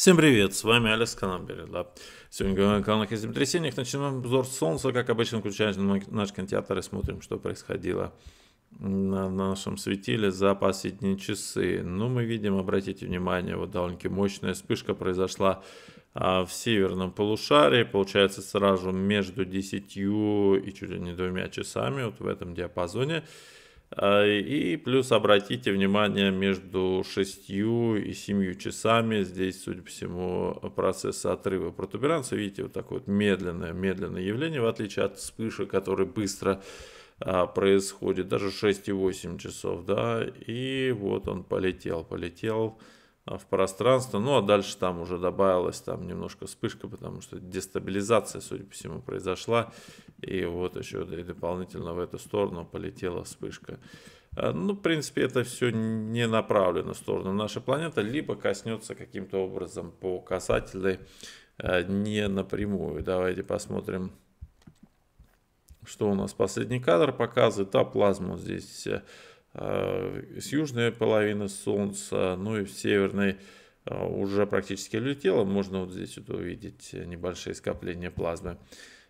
Всем привет, с вами Алекс Канамбери. Да. Сегодня говорим о экранных землетрясениях. Начинаем обзор солнца, как обычно, включаем наш кинотеатр и смотрим, что происходило на нашем светиле за последние часы. Ну, мы видим, обратите внимание, вот довольно-таки мощная вспышка произошла а, в северном полушарии, получается сразу между 10 и чуть ли не двумя часами, вот в этом диапазоне. Э, и плюс обратите внимание, между 6 и 7 часами здесь, судя по всему, процесс отрыва протуберанца, видите, вот такое вот медленное, медленное явление, в отличие от вспышек, которые быстро а, происходит, даже 6,8 часов, да, и вот он полетел, полетел, в пространство. Ну а дальше там уже добавилась там немножко вспышка, потому что дестабилизация, судя по всему, произошла. И вот еще дополнительно в эту сторону полетела вспышка. А, ну, в принципе, это все не направлено в сторону нашей планеты, либо коснется каким-то образом по касательной, а, не напрямую. Давайте посмотрим, что у нас последний кадр показывает. А плазму здесь э, Э, с южной половины Солнца, ну и в северной э, уже практически летело. Можно вот здесь вот увидеть небольшие скопления плазмы.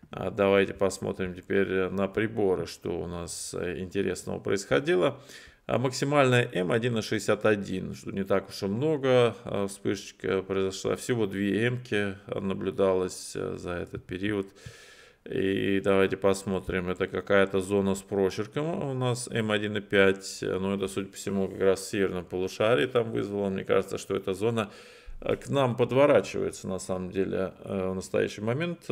А давайте посмотрим теперь на приборы, что у нас э, интересного происходило. А максимальная М 1,61, что не так уж и много. А вспышечка произошла. Всего две М наблюдалось за этот период. И давайте посмотрим, это какая-то зона с прочерком у нас М1,5, но ну, это, судя по всему, как раз в северном полушарии там вызвало. Мне кажется, что эта зона э, к нам подворачивается на самом деле э, в настоящий момент.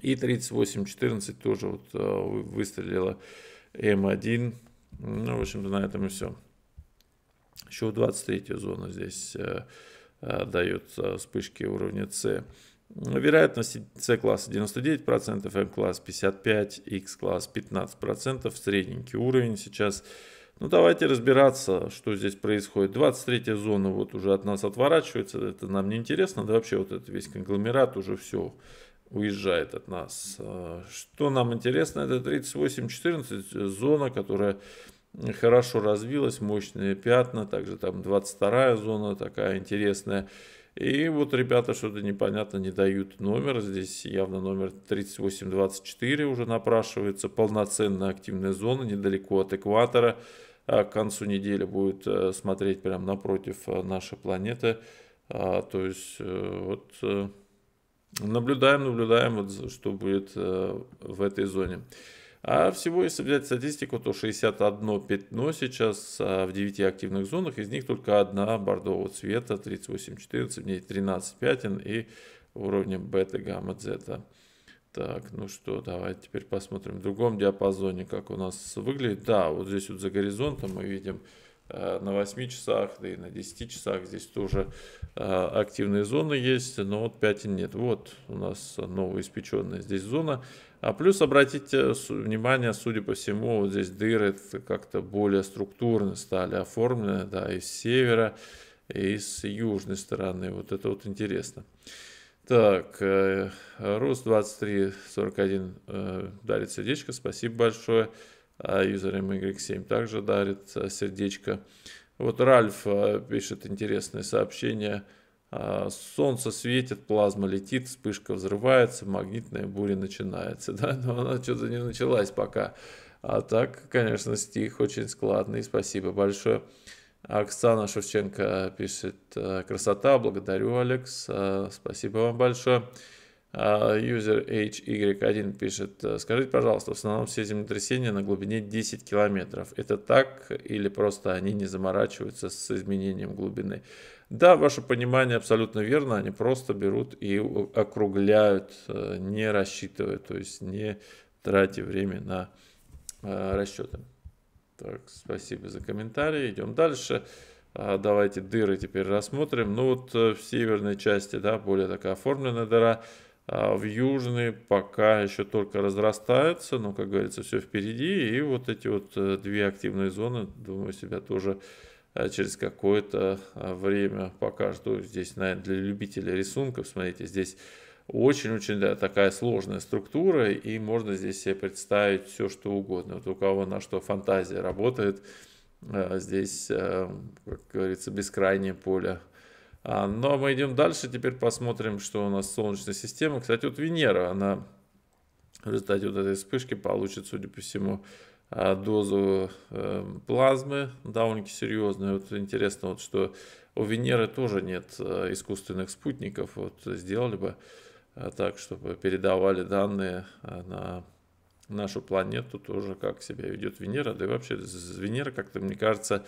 И 38-14 тоже вот э, выстрелила М1. Ну, в общем-то, на этом и все. Еще 23 зона здесь дает вспышки уровня С. Ну, вероятность С-класса 99%, М-класс 55%, X-класс 15%, средненький уровень сейчас. Ну давайте разбираться, что здесь происходит. 23 зона вот уже от нас отворачивается, это нам не интересно, да вообще вот этот весь конгломерат уже все уезжает от нас. Э, что нам интересно, это 38-14 э, зона, которая хорошо развилась, мощные пятна, также там 22 зона такая интересная. И вот ребята что-то непонятно не дают номер. Здесь явно номер 3824 уже напрашивается. Полноценная активная зона недалеко от экватора. А к концу недели будет э, смотреть прямо напротив э, нашей планеты. А, то есть э, вот наблюдаем, наблюдаем, вот, что будет в этой зоне. А всего, если взять статистику, то 61 пятно сейчас а, в 9 активных зонах, из них только одна бордового цвета, 38-14, в ней 13 пятен и уровнем бета, гамма, зета Так, ну что, давайте теперь посмотрим в другом диапазоне, как у нас выглядит. Да, вот здесь вот за горизонтом мы видим э, на 8 часах, да и на 10 часах здесь тоже э, активные зоны есть, но вот пятен нет. Вот у нас новоиспеченная здесь зона. А плюс обратите э, внимание, судя по всему, вот здесь дыры как-то более структурно стали оформлены, да, и с севера, и с южной стороны. Вот это вот интересно. Так, э, Рус 2341 э, дарит сердечко, спасибо большое. А юзером Y7 также дарит э, сердечко. Вот Ральф пишет интересное сообщение – а, солнце светит, плазма летит, вспышка взрывается, магнитная буря начинается, да, но она что-то не началась пока. А так, конечно, стих очень складный, спасибо большое. Оксана Шевченко пишет «Красота», благодарю, Алекс, а, спасибо вам большое. User а, HY1 пишет, «Э, скажите, пожалуйста, в основном все землетрясения на глубине 10 километров. Это так или просто они не заморачиваются с изменением глубины? Да, ваше понимание абсолютно верно, они просто берут и округляют, э, не рассчитывая, то есть не тратя время на э, расчеты. Так, спасибо за комментарии, идем дальше. А, давайте дыры теперь рассмотрим. Ну вот в северной части, да, более такая оформленная дыра – а в Южный пока еще только разрастается, но, как говорится, все впереди. И вот эти вот э, две активные зоны, думаю, себя тоже э, через какое-то э, время покажут. То здесь, наверное, для любителей рисунков, смотрите, здесь очень-очень да, такая сложная структура, и можно здесь себе представить все, что угодно. Вот у кого на что фантазия работает, здесь, как говорится, бескрайнее поле а, Но ну, а мы идем дальше, теперь посмотрим, что у нас Солнечная система. Кстати, вот Венера, она в результате вот этой вспышки получит, судя по всему, а, дозу э, плазмы довольно-таки серьезную. Вот интересно, вот, что у Венеры тоже нет э, искусственных спутников. Вот сделали бы э, так, чтобы передавали данные на нашу планету тоже, как себя ведет Венера. Да и вообще Венера как-то, мне кажется,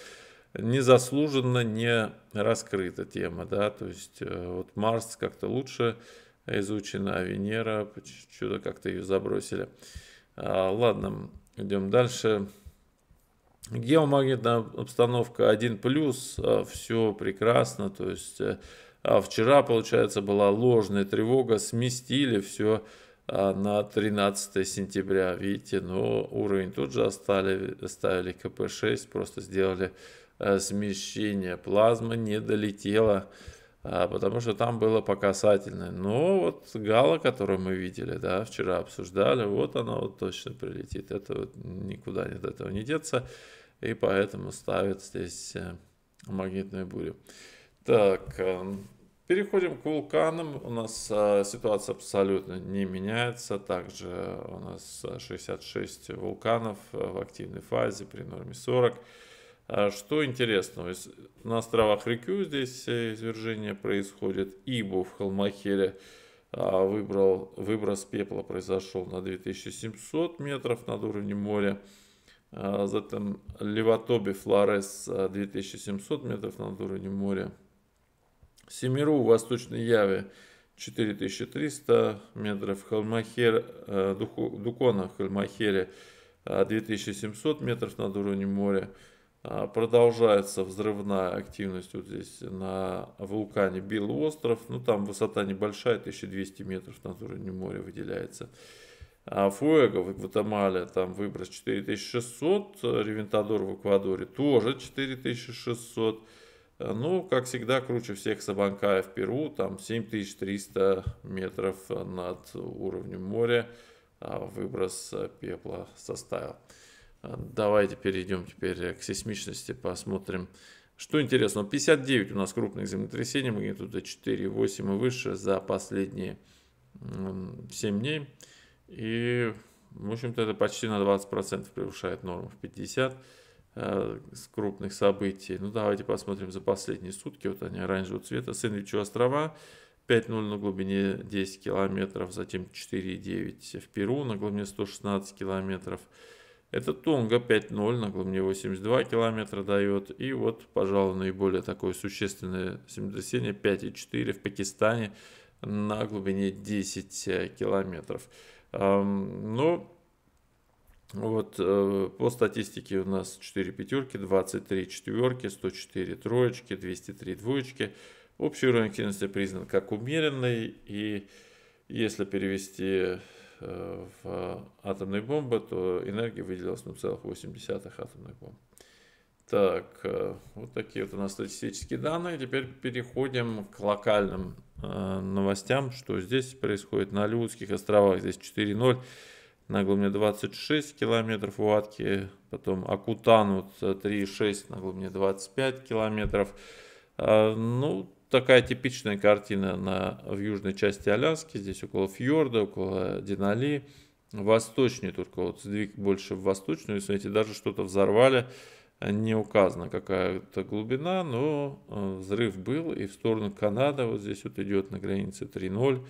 незаслуженно не раскрыта тема, да, то есть э, вот Марс как-то лучше изучена, а Венера чудо как-то ее забросили. А, ладно, идем дальше. Геомагнитная обстановка 1+, э, все прекрасно, то есть э, а вчера, получается, была ложная тревога, сместили все а, на 13 сентября, видите, но уровень тут же оставили, оставили КП-6, просто сделали Э, смещение плазмы не долетела, потому что там было по касательной. Но вот гала, которую мы видели, да, вчера обсуждали, вот она вот точно прилетит. Это вот никуда нет этого не деться, и поэтому ставят здесь э, магнитную бурю. Так, э, переходим к вулканам. У нас ситуация абсолютно не меняется. Также у нас 66 вулканов в активной фазе при норме 40. А что интересного, на островах Рикю здесь э, извержение происходит, Ибу в Холмахере а, выбрал, выброс пепла произошел на 2700 метров над уровнем моря. А, затем Леватобе Флорес 2700 метров над уровнем моря. Семеру Восточной Яве 4300 метров. Холмахер, Дукона в Холмахере 2700 метров над уровнем моря. А, продолжается взрывная активность вот здесь на вулкане Белый остров. Ну, там высота небольшая, 1200 метров над уровнем моря выделяется. А Фуэго в Гватемале, там выброс 4600, Ревентадор в Эквадоре тоже 4600. Ну, как всегда, круче всех Сабанкая в Перу, там 7300 метров над уровнем моря а, выброс пепла составил. А, давайте перейдем теперь э, к сейсмичности, посмотрим. Что интересно, 59 у нас крупных землетрясений, магнитуда 4,8 и выше за последние 7 дней. И, в общем-то, это почти на 20% превышает норму в 50 э, с крупных событий. Ну, давайте посмотрим за последние сутки. Вот они оранжевого цвета. Сэндвичу острова 5.0 на глубине 10 километров, затем 4.9 в Перу на глубине 116 километров. Это Тонга 5.0 на глубине 82 километра дает. И вот, пожалуй, наиболее такое существенное землетрясение 5.4 в Пакистане на глубине 10 э, километров. Но ну, вот э, по статистике у нас 4 пятерки, 23 четверки, 104 троечки, 203 двоечки. Общий уровень активности признан как умеренный. И если перевести Э, в атомные бомбы, то энергия выделилась 0,8 ну, атомных бомб. Так, э, вот такие вот у нас статистические данные. Теперь переходим к локальным э, новостям, что здесь происходит на Людских островах. Здесь 4.0, на глубине 26 километров у потом Акутан вот 3.6 э, на глубине 25 километров. Э, ну, такая типичная картина на, в южной части Аляски, здесь около фьорда, около Динали, восточнее только вот сдвиг больше в восточную, смотрите, даже что-то взорвали, не указано какая-то глубина, но э, взрыв был, и в сторону Канады, вот здесь вот идет на границе 3.0,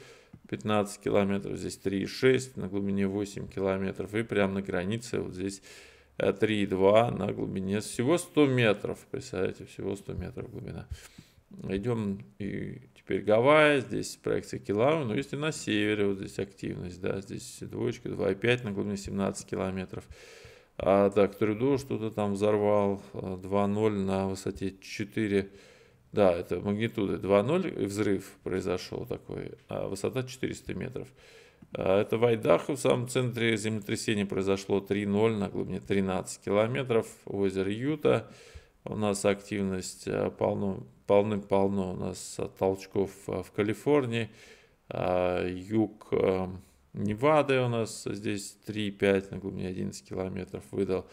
15 километров, здесь 3.6, на глубине 8 километров, и прямо на границе вот здесь 3,2 э, на глубине всего 100 метров, представляете, всего 100 метров глубина. Идем и теперь Гавайи, здесь проекция Килау, но ну, если на севере, вот здесь активность, да, здесь двоечка, 2,5 на глубине 17 километров. А так, Трюдо что-то там взорвал, 2,0 а, на высоте 4 да, это магнитуда 2.0, взрыв произошел такой, а высота 400 метров. А это в в самом центре землетрясения произошло 3.0 на глубине 13 километров, озеро Юта. У нас активность а, полно полным-полно у нас толчков а, в Калифорнии, а, юг а, Невады у нас здесь 3,5 на глубине 11 километров выдал.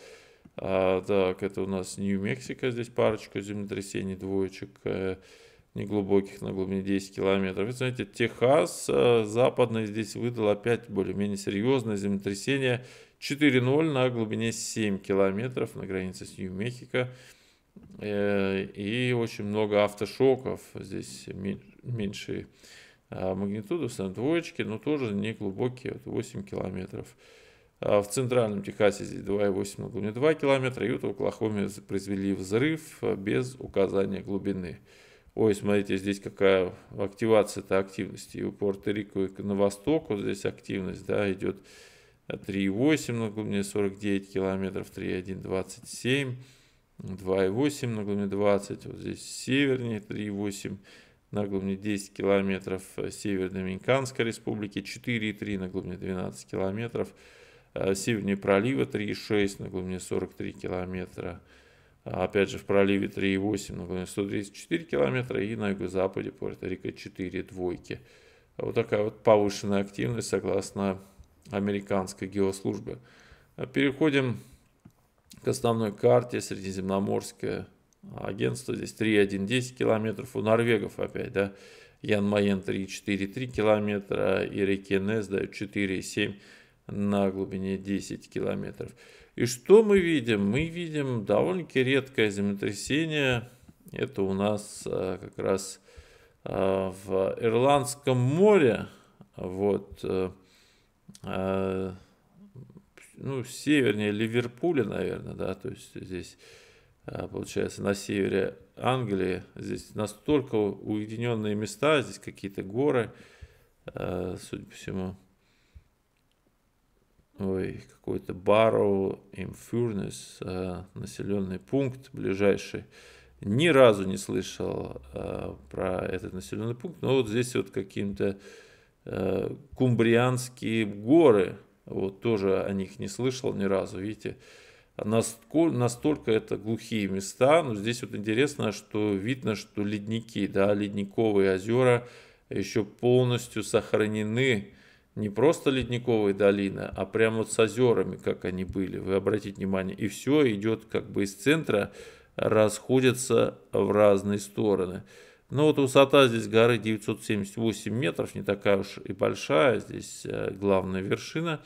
так, это у нас Нью-Мексико, здесь парочка землетрясений, двоечек э, неглубоких на глубине 10 километров. И, знаете, Техас западный здесь выдал опять более-менее серьезное землетрясение 4.0 на глубине 7 километров на границе с Нью-Мексико. Э, и очень много автошоков, здесь меньшие а, магнитуды, в двоечки, но тоже не глубокие, вот 8 километров. А в центральном Техасе здесь 2,8 на глубине 2 километра, и в Оклахоме произвели взрыв а, без указания глубины. Ой, смотрите, здесь какая активация-то активности. И у Пуэрто-Рико и на восток вот здесь активность да, идет 3,8 на глубине 49 километров, 3,1, 27 2,8 на глубине 20, вот здесь севернее 3,8 на глубине 10 километров, э, северной Доминиканской республики 4,3 на глубине 12 километров, э, севернее пролива 3,6 на глубине 43 километра, а опять же в проливе 3,8 на глубине 134 километра и на юго-западе Пуэрто-Рико 4 двойки. Вот такая вот повышенная активность согласно американской геослужбе. Э, переходим к основной карте Средиземноморское агентство. Здесь 3,1 10 километров. У норвегов опять, да, Ян Майен 3,4,3 километра, и Рекенес дают 4,7 на глубине 10 километров. И что мы видим? Мы видим довольно-таки редкое землетрясение. Это у нас э, как раз э, в Ирландском море. Вот э, ну, севернее Ливерпуля, наверное, да, то есть здесь а, получается, на севере Англии. Здесь настолько уединенные места, здесь какие-то горы, а, судя по всему. Ой, какой-то Барроу, Инфурнес, а, населенный пункт ближайший. Ни разу не слышал про этот населенный пункт, но вот здесь вот какие-то кумбрианские горы – вот, тоже о них не слышал ни разу, видите. А Насколько, настолько это глухие места, но здесь вот интересно, что видно, что ледники, да, ледниковые озера еще полностью сохранены, не просто ледниковая долина, а прямо вот с озерами, как они были. Вы обратите внимание, и все идет как бы из центра, расходятся в разные стороны. Ну вот высота здесь горы 978 метров, не такая уж и большая, здесь э, главная вершина.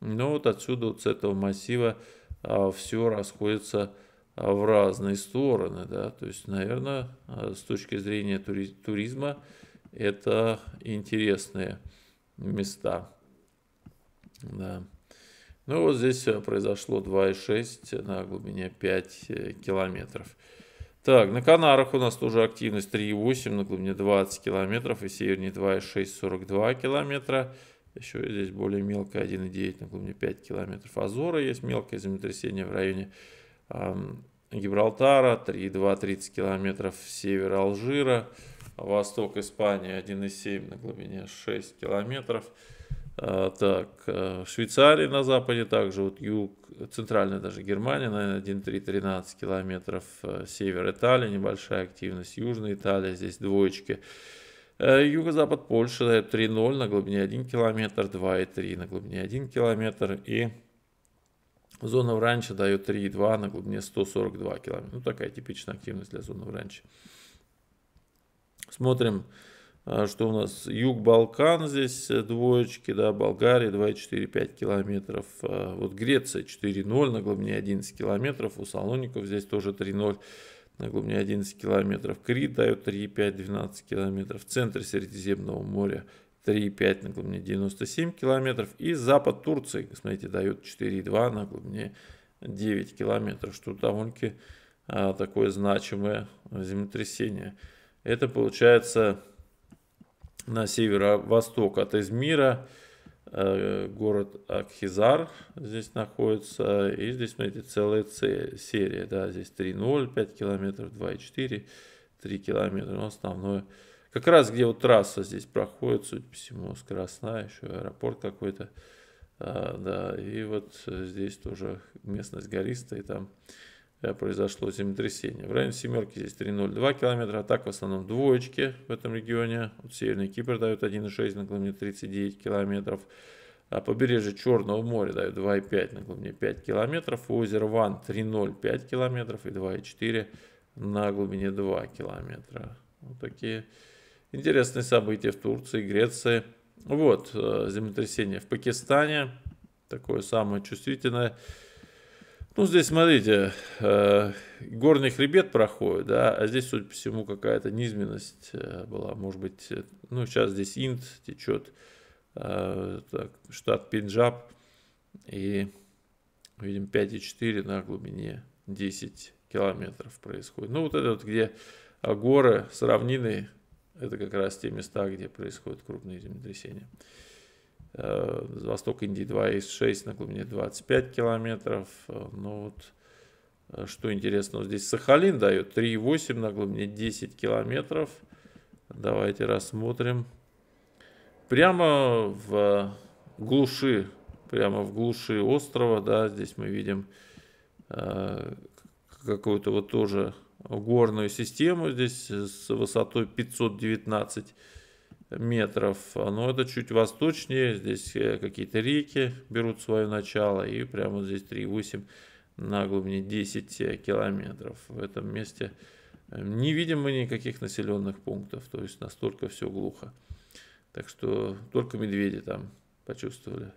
Но вот отсюда, вот с этого массива, а, все расходится а, в разные стороны. Да? То есть, наверное, а, с точки зрения туризма, это интересные места. Да. Ну вот здесь э, произошло 2,6 на глубине 5 э, километров. Так, на Канарах у нас тоже активность 3,8 на глубине 20 километров и севернее 2,6, 42 километра. Еще здесь более мелкая 1,9 на глубине 5 километров. Азора есть мелкое землетрясение в районе э, Гибралтара, 3,2, 30 километров север Алжира. Восток Испании 1,7 на глубине 6 километров. А, так, э, Швейцария на западе, также вот юг, центральная даже Германия, наверное, 1,3-13 километров, э, север Италия, небольшая активность, южная Италия, здесь двоечки. Э, юго-запад Польши дает 3,0 на глубине 1 километр, 2,3 на глубине 1 километр и зона в ранче дает 3,2 на глубине 142 километра. Ну, такая типичная активность для зоны в ранче. Смотрим а что у нас? Юг Балкан здесь э, двоечки, да, Болгария 2,45 километров. А вот Греция 4,0 на глубине 11 километров. У Салоников здесь тоже 3,0 на глубине 11 километров. Крит дает 3,5, 12 километров. В центре Средиземного моря 3,5 на глубине 97 километров. И запад Турции, смотрите, дает 4,2 на глубине 9 километров, что довольно-таки а, такое значимое землетрясение. Это получается на северо-восток от Измира, э, город Акхизар здесь находится, и здесь, смотрите, целая серия, да, здесь 3.0, 5 километров, 2.4, 3 километра, но ну, основное, как раз где вот трасса здесь проходит, судя по всему, скоростная, еще аэропорт какой-то, а, да, и вот здесь тоже местность гористая, и там Э, произошло землетрясение. В районе семерки здесь 3,02 километра, а так в основном двоечки в этом регионе. Вот Северный Кипр дает 1,6 на глубине 39 километров. А побережье Черного моря дает 2,5 на глубине 5 километров. Озеро Ван 3,05 километров и 2,4 на глубине 2 километра. Вот такие интересные события в Турции, Греции. Вот э, землетрясение в Пакистане, такое самое чувствительное. Ну, здесь, смотрите, э, горный хребет проходит, да, а здесь, судя по всему, какая-то низменность э, была. Может быть, э, ну, сейчас здесь Инд течет, э, так, штат Пенджаб, и, видим, 5,4 на глубине 10 километров происходит. Ну, вот это вот, где горы с равниной, это как раз те места, где происходят крупные землетрясения. Э, восток Индии 2,6 на глубине 25 километров. Ну вот, э, что интересно, здесь Сахалин дает 3,8 на глубине 10 километров. Давайте рассмотрим. Прямо в глуши, прямо в глуши острова, да, здесь мы видим э, какую-то вот тоже горную систему здесь с высотой 519 километров метров. Но это чуть восточнее, здесь э, какие-то реки берут свое начало, и прямо здесь 3,8 на глубине 10 э, километров. В этом месте э, не видим мы никаких населенных пунктов, то есть настолько все глухо. Так что только медведи там почувствовали.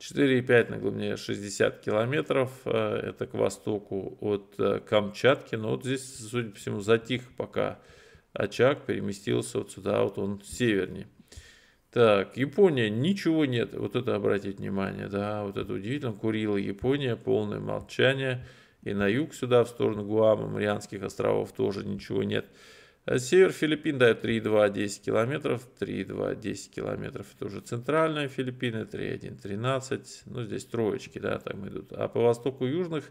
4,5 на глубине 60 километров, это к востоку от Камчатки, но вот здесь, судя по всему, затих пока очаг переместился вот сюда, вот он севернее. Так, Япония, ничего нет. Вот это обратить внимание, да, вот это удивительно. Курила Япония, полное молчание. И на юг сюда, в сторону Гуама, Марианских островов тоже ничего нет. А север Филиппин дает 3,2, 10 километров, 3,2, 10 километров. Это уже центральная Филиппины, 3,1, 13. Ну, здесь троечки, да, там идут. А по востоку южных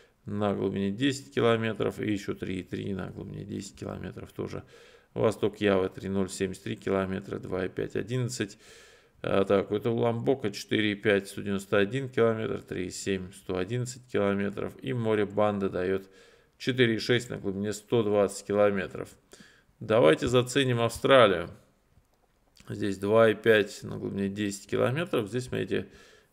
на глубине 10 километров и еще 3,3 на глубине 10 километров тоже. Восток Явы 3,073 километра, 2,511. А, так, это Ламбока 4,5, 191 километр, 3,7, 111 километров. И море Банда дает 4,6 на глубине 120 километров. Давайте заценим Австралию. Здесь 2,5 на глубине 10 километров. Здесь, смотрите,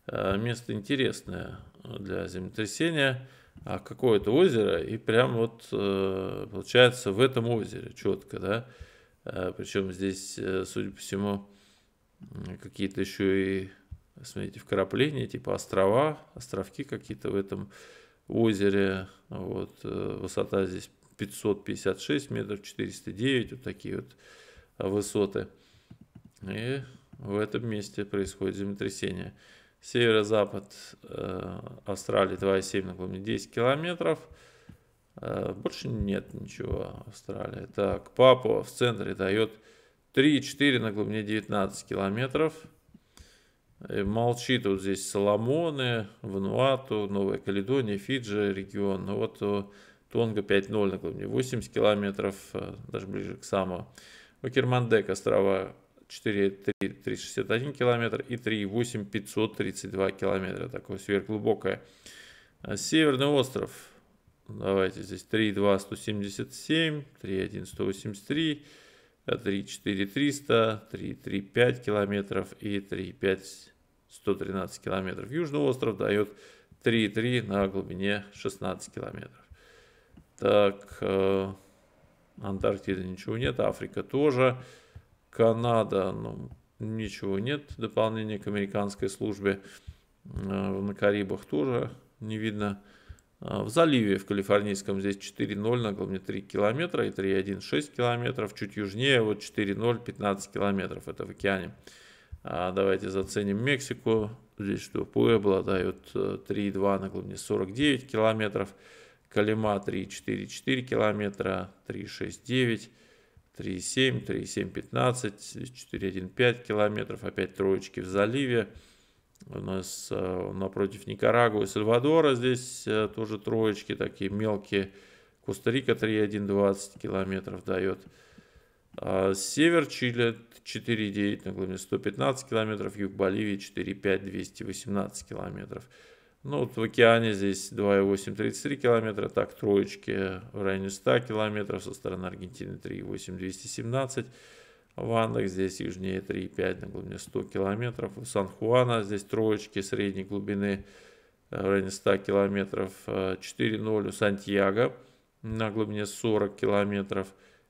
а, место интересное для землетрясения. А, какое-то озеро, и прям вот э, получается в этом озере четко, да. А, Причем здесь, э, судя по всему, какие-то еще и, смотрите, вкрапления, типа острова, островки какие-то в этом озере. Вот, э, высота здесь 556 метров, 409, вот такие вот а, высоты. И в этом месте происходит землетрясение. Северо-запад э, Австралии 2,7 напомню, 10 километров. Э, больше нет ничего Австралии. Так, Папуа в центре дает 3,4 на глубине 19 километров. И э, молчи тут здесь Соломоны, Вануату, Новая Каледония, Фиджи регион. Ну вот Тонга 5,0 на глубине 80 километров, даже ближе к самому. У Окермандек острова 4,361 километр и 3,8532 километра. Такое сверхглубокое. Э, северный остров. Давайте здесь 3,2177, 3,1183, 3,4300, 3,35 километров и 3,5113 километров. Южный остров дает 3,3 на глубине 16 километров. Так, э, Антарктида ничего нет, Африка тоже. Канада, ну, ничего нет, дополнение к американской службе. Э, на Карибах тоже не видно. А, в заливе в Калифорнийском здесь 4.0 на глубине 3 километра и 3,16 километров. Чуть южнее вот 4.0 15 километров, это в океане. А давайте заценим Мексику. Здесь что, Пуэбло дает 3.2 э, на глубине 49 километров. Калима 3,44 километра, 3.6 3,7, 3,7, 15, 4,1,5 километров, опять троечки в заливе. У нас э, напротив Никарагуа и Сальвадора здесь э, тоже троечки такие мелкие. Коста-Рика 3,1, 20 километров дает. А север Чили 4,9 на глубине 115 километров, юг Боливии 4,5, 218 километров. Ну, вот в океане здесь 2,833 километра, так, троечки в районе 100 километров, со стороны Аргентины 3,8217. В Андах здесь южнее 3,5 на глубине 100 километров. У Сан-Хуана здесь троечки средней глубины э, в районе 100 километров 4,0. Э, у Сантьяго на глубине 40 километров.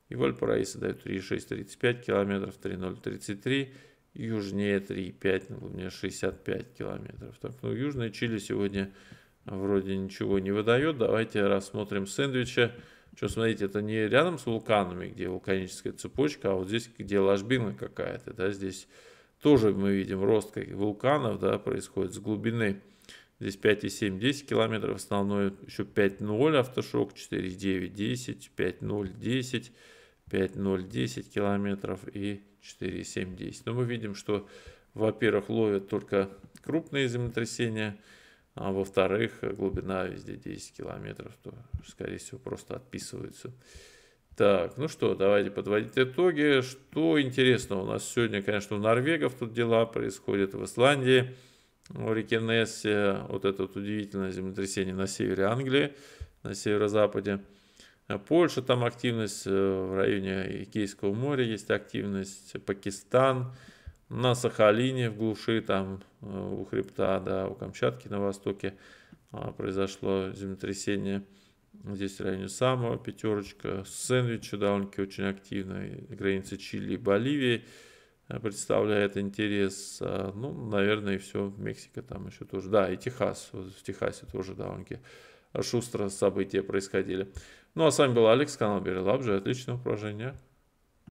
И Вальпараиса дает 3,635 километров, 3,033 километров южнее 3,5, на глубине 65 километров. Так, ну, Южная Чили сегодня вроде ничего не выдает. Давайте рассмотрим сэндвича. Что, смотрите, это не рядом с вулканами, где вулканическая цепочка, а вот здесь, где ложбина какая-то, да, здесь тоже мы видим рост вулканов, да, происходит с глубины. Здесь 5,7-10 километров, основной еще 5,0 автошок, 4,9-10, 5,0-10, 5,0-10 километров и 4, 7, 10. Но мы видим, что, во-первых, ловят только крупные землетрясения, а во-вторых, глубина везде 10 километров, то, скорее всего, просто отписываются. Так, ну что, давайте подводить итоги. Что интересного у нас сегодня, конечно, у норвегов тут дела происходят, в Исландии, в реке Нессе, вот это вот удивительное землетрясение на севере Англии, на северо-западе. Э, Польша, там активность э, в районе Икейского моря есть активность, Пакистан, на Сахалине в глуши, там э, у хребта, да, у Камчатки на востоке а, произошло землетрясение. Здесь в районе Самого, пятерочка, сэндвичи довольно-таки очень активно, границы Чили и Боливии представляет интерес. А, ну, наверное, и все, Мексика там еще тоже. Да, и Техас, в Техасе тоже довольно-таки шустро события происходили. Ну а с вами был Алекс, канал Берилабжи. Отличного упражнения.